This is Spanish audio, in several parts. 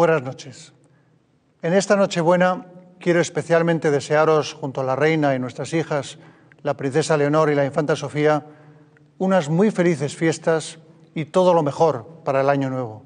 Buenas noches. En esta Nochebuena quiero especialmente desearos, junto a la Reina y nuestras hijas, la Princesa Leonor y la Infanta Sofía, unas muy felices fiestas y todo lo mejor para el Año Nuevo.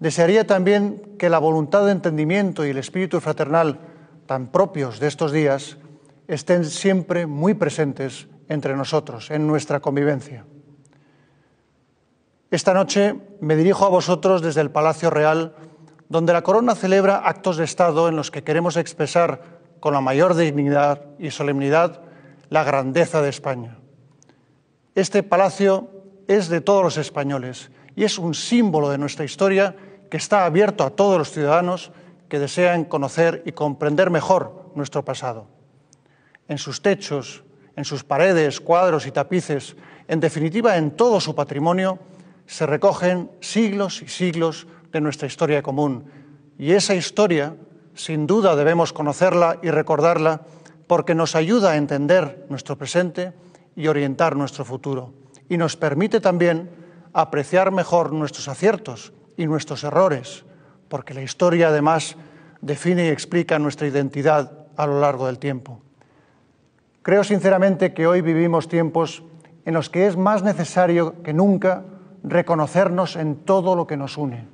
Desearía también que la voluntad de entendimiento y el espíritu fraternal tan propios de estos días estén siempre muy presentes entre nosotros, en nuestra convivencia. Esta noche me dirijo a vosotros desde el Palacio Real, donde la corona celebra actos de Estado en los que queremos expresar con la mayor dignidad y solemnidad la grandeza de España. Este palacio es de todos los españoles y es un símbolo de nuestra historia que está abierto a todos los ciudadanos que desean conocer y comprender mejor nuestro pasado. En sus techos, en sus paredes, cuadros y tapices, en definitiva en todo su patrimonio, se recogen siglos y siglos de nuestra historia común. Y esa historia, sin duda, debemos conocerla y recordarla porque nos ayuda a entender nuestro presente y orientar nuestro futuro. Y nos permite también apreciar mejor nuestros aciertos y nuestros errores, porque la historia además define y explica nuestra identidad a lo largo del tiempo. Creo sinceramente que hoy vivimos tiempos en los que es más necesario que nunca reconocernos en todo lo que nos une.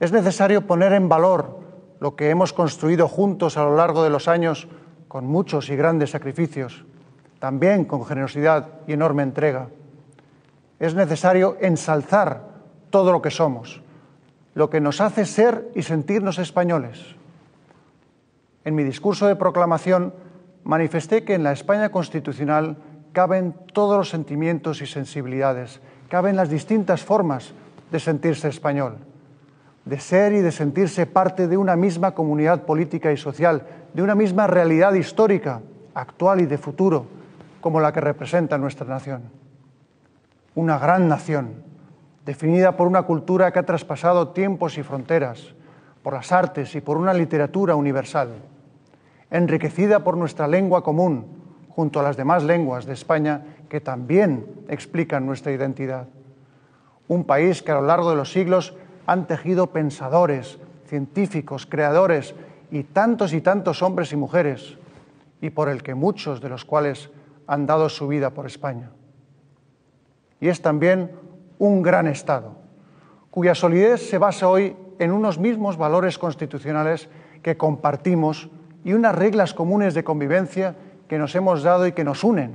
Es necesario poner en valor lo que hemos construido juntos a lo largo de los años con muchos y grandes sacrificios, también con generosidad y enorme entrega. Es necesario ensalzar todo lo que somos, lo que nos hace ser y sentirnos españoles. En mi discurso de proclamación manifesté que en la España constitucional caben todos los sentimientos y sensibilidades, caben las distintas formas de sentirse español de ser y de sentirse parte de una misma comunidad política y social, de una misma realidad histórica, actual y de futuro, como la que representa nuestra nación. Una gran nación, definida por una cultura que ha traspasado tiempos y fronteras, por las artes y por una literatura universal, enriquecida por nuestra lengua común, junto a las demás lenguas de España que también explican nuestra identidad. Un país que a lo largo de los siglos han tejido pensadores, científicos, creadores y tantos y tantos hombres y mujeres, y por el que muchos de los cuales han dado su vida por España. Y es también un gran Estado, cuya solidez se basa hoy en unos mismos valores constitucionales que compartimos y unas reglas comunes de convivencia que nos hemos dado y que nos unen.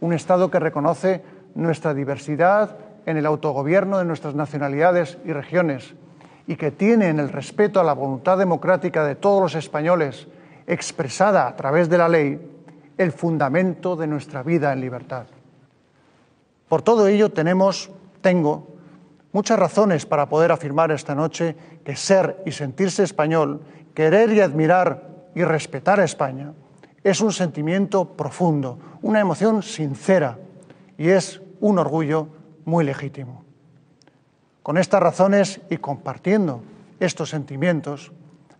Un Estado que reconoce nuestra diversidad en el autogobierno de nuestras nacionalidades y regiones y que tiene en el respeto a la voluntad democrática de todos los españoles expresada a través de la ley el fundamento de nuestra vida en libertad. Por todo ello tenemos, tengo, muchas razones para poder afirmar esta noche que ser y sentirse español, querer y admirar y respetar a España es un sentimiento profundo, una emoción sincera y es un orgullo muy legítimo. Con estas razones y compartiendo estos sentimientos,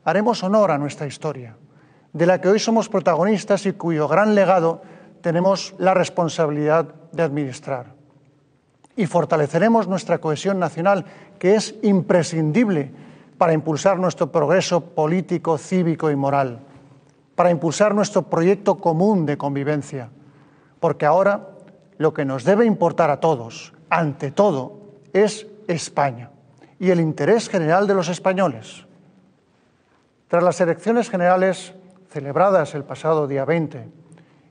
haremos honor a nuestra historia, de la que hoy somos protagonistas y cuyo gran legado tenemos la responsabilidad de administrar. Y fortaleceremos nuestra cohesión nacional, que es imprescindible para impulsar nuestro progreso político, cívico y moral, para impulsar nuestro proyecto común de convivencia, porque ahora lo que nos debe importar a todos ante todo, es España y el interés general de los españoles. Tras las elecciones generales celebradas el pasado día 20,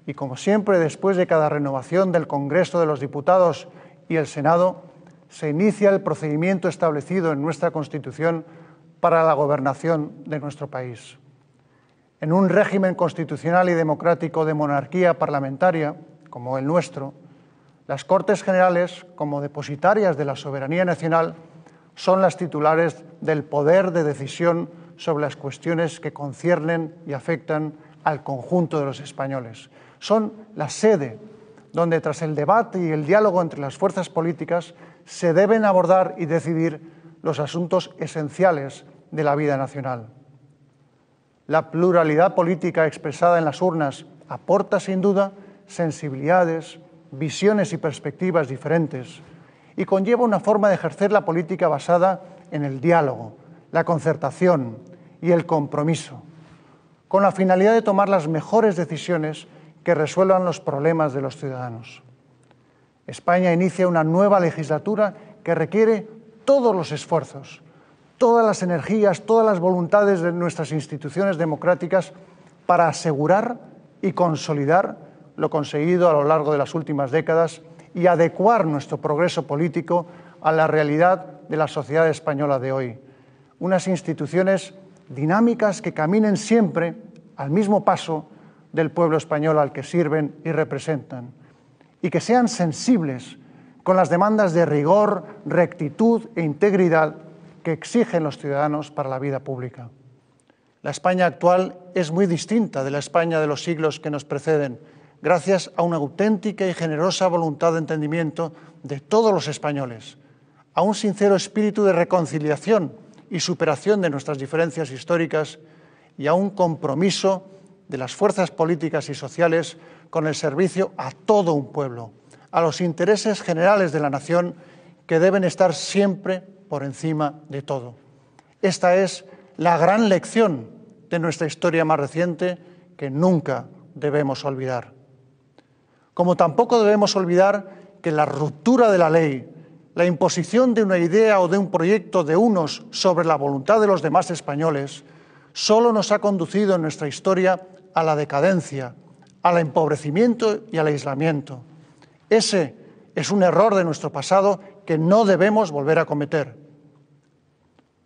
y como siempre después de cada renovación del Congreso de los Diputados y el Senado, se inicia el procedimiento establecido en nuestra Constitución para la gobernación de nuestro país. En un régimen constitucional y democrático de monarquía parlamentaria, como el nuestro, las Cortes Generales, como depositarias de la soberanía nacional, son las titulares del poder de decisión sobre las cuestiones que conciernen y afectan al conjunto de los españoles. Son la sede donde tras el debate y el diálogo entre las fuerzas políticas se deben abordar y decidir los asuntos esenciales de la vida nacional. La pluralidad política expresada en las urnas aporta sin duda sensibilidades, visiones y perspectivas diferentes y conlleva una forma de ejercer la política basada en el diálogo, la concertación y el compromiso, con la finalidad de tomar las mejores decisiones que resuelvan los problemas de los ciudadanos. España inicia una nueva legislatura que requiere todos los esfuerzos, todas las energías, todas las voluntades de nuestras instituciones democráticas para asegurar y consolidar lo conseguido a lo largo de las últimas décadas y adecuar nuestro progreso político a la realidad de la sociedad española de hoy. Unas instituciones dinámicas que caminen siempre al mismo paso del pueblo español al que sirven y representan y que sean sensibles con las demandas de rigor, rectitud e integridad que exigen los ciudadanos para la vida pública. La España actual es muy distinta de la España de los siglos que nos preceden gracias a una auténtica y generosa voluntad de entendimiento de todos los españoles, a un sincero espíritu de reconciliación y superación de nuestras diferencias históricas y a un compromiso de las fuerzas políticas y sociales con el servicio a todo un pueblo, a los intereses generales de la nación que deben estar siempre por encima de todo. Esta es la gran lección de nuestra historia más reciente que nunca debemos olvidar. Como tampoco debemos olvidar que la ruptura de la ley, la imposición de una idea o de un proyecto de unos sobre la voluntad de los demás españoles, solo nos ha conducido en nuestra historia a la decadencia, al empobrecimiento y al aislamiento. Ese es un error de nuestro pasado que no debemos volver a cometer.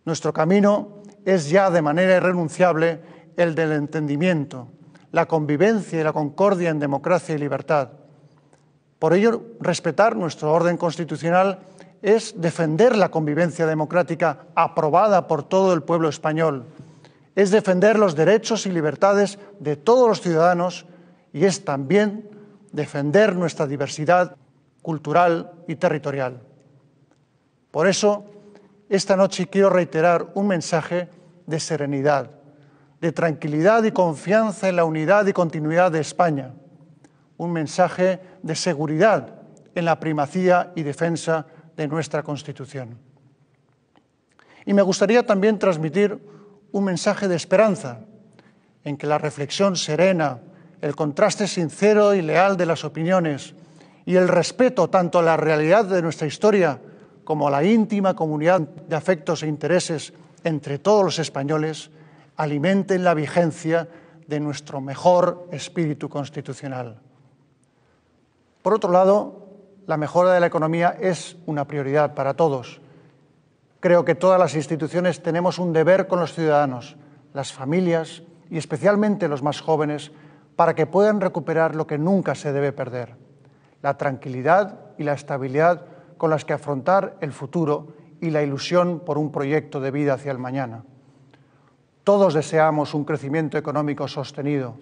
Nuestro camino es ya de manera irrenunciable el del entendimiento, la convivencia y la concordia en democracia y libertad. Por ello, respetar nuestro orden constitucional es defender la convivencia democrática aprobada por todo el pueblo español, es defender los derechos y libertades de todos los ciudadanos y es también defender nuestra diversidad cultural y territorial. Por eso, esta noche quiero reiterar un mensaje de serenidad, de tranquilidad y confianza en la unidad y continuidad de España, un mensaje de seguridad en la primacía y defensa de nuestra Constitución. Y me gustaría también transmitir un mensaje de esperanza, en que la reflexión serena, el contraste sincero y leal de las opiniones y el respeto tanto a la realidad de nuestra historia como a la íntima comunidad de afectos e intereses entre todos los españoles alimenten la vigencia de nuestro mejor espíritu constitucional. Por otro lado, la mejora de la economía es una prioridad para todos. Creo que todas las instituciones tenemos un deber con los ciudadanos, las familias y especialmente los más jóvenes para que puedan recuperar lo que nunca se debe perder, la tranquilidad y la estabilidad con las que afrontar el futuro y la ilusión por un proyecto de vida hacia el mañana. Todos deseamos un crecimiento económico sostenido,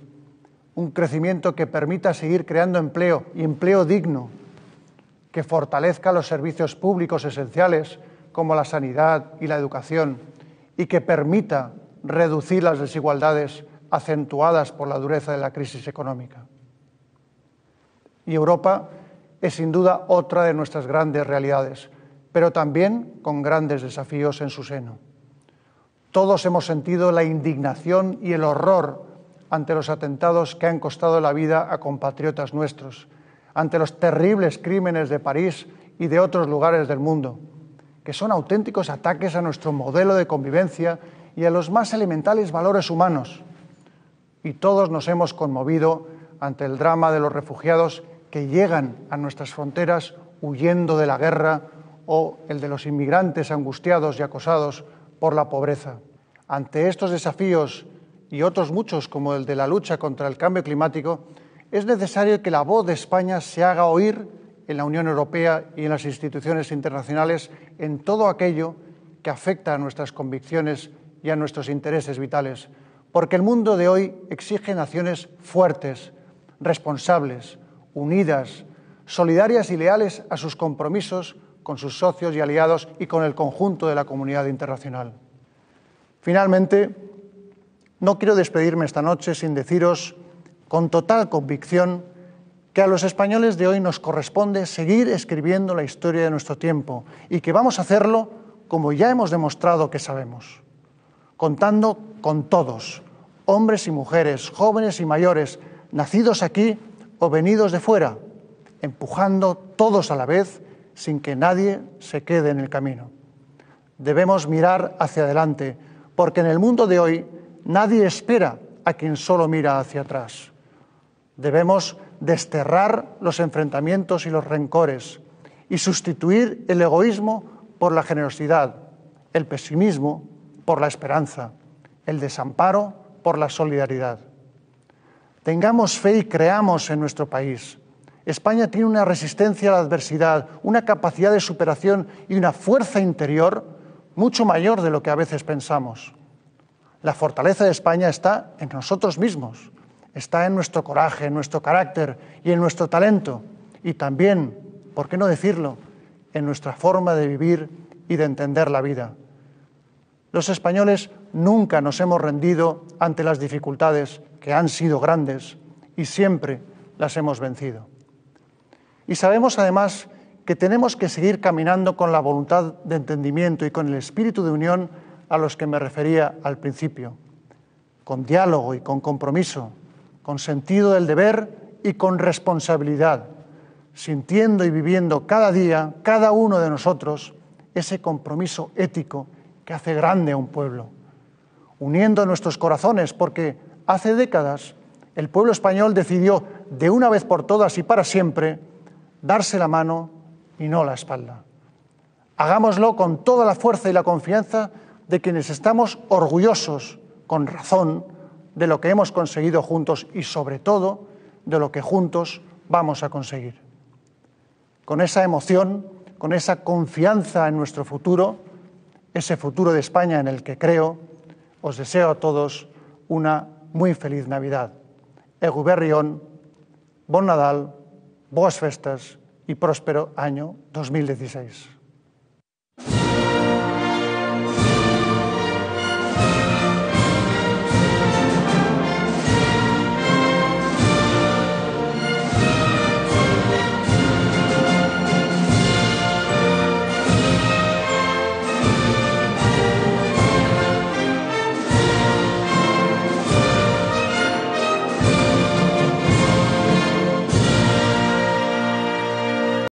un crecimiento que permita seguir creando empleo y empleo digno, que fortalezca los servicios públicos esenciales como la sanidad y la educación y que permita reducir las desigualdades acentuadas por la dureza de la crisis económica. Y Europa es sin duda otra de nuestras grandes realidades, pero también con grandes desafíos en su seno. Todos hemos sentido la indignación y el horror ante los atentados que han costado la vida a compatriotas nuestros, ante los terribles crímenes de París y de otros lugares del mundo, que son auténticos ataques a nuestro modelo de convivencia y a los más elementales valores humanos. Y todos nos hemos conmovido ante el drama de los refugiados que llegan a nuestras fronteras huyendo de la guerra o el de los inmigrantes angustiados y acosados por la pobreza. Ante estos desafíos y otros muchos como el de la lucha contra el cambio climático, es necesario que la voz de España se haga oír en la Unión Europea y en las instituciones internacionales en todo aquello que afecta a nuestras convicciones y a nuestros intereses vitales, porque el mundo de hoy exige naciones fuertes, responsables, unidas, solidarias y leales a sus compromisos con sus socios y aliados y con el conjunto de la comunidad internacional. Finalmente, no quiero despedirme esta noche sin deciros con total convicción que a los españoles de hoy nos corresponde seguir escribiendo la historia de nuestro tiempo y que vamos a hacerlo como ya hemos demostrado que sabemos, contando con todos, hombres y mujeres, jóvenes y mayores, nacidos aquí o venidos de fuera, empujando todos a la vez sin que nadie se quede en el camino. Debemos mirar hacia adelante, porque en el mundo de hoy nadie espera a quien solo mira hacia atrás. Debemos desterrar los enfrentamientos y los rencores y sustituir el egoísmo por la generosidad, el pesimismo por la esperanza, el desamparo por la solidaridad. Tengamos fe y creamos en nuestro país España tiene una resistencia a la adversidad, una capacidad de superación y una fuerza interior mucho mayor de lo que a veces pensamos. La fortaleza de España está en nosotros mismos, está en nuestro coraje, en nuestro carácter y en nuestro talento, y también, ¿por qué no decirlo?, en nuestra forma de vivir y de entender la vida. Los españoles nunca nos hemos rendido ante las dificultades que han sido grandes y siempre las hemos vencido. Y sabemos además que tenemos que seguir caminando con la voluntad de entendimiento y con el espíritu de unión a los que me refería al principio, con diálogo y con compromiso, con sentido del deber y con responsabilidad, sintiendo y viviendo cada día, cada uno de nosotros, ese compromiso ético que hace grande a un pueblo, uniendo nuestros corazones, porque hace décadas el pueblo español decidió de una vez por todas y para siempre darse la mano y no la espalda. Hagámoslo con toda la fuerza y la confianza de quienes estamos orgullosos, con razón, de lo que hemos conseguido juntos y sobre todo de lo que juntos vamos a conseguir. Con esa emoción, con esa confianza en nuestro futuro, ese futuro de España en el que creo, os deseo a todos una muy feliz Navidad. Eguberrión, Bon Nadal, Boas festas y próspero año 2016.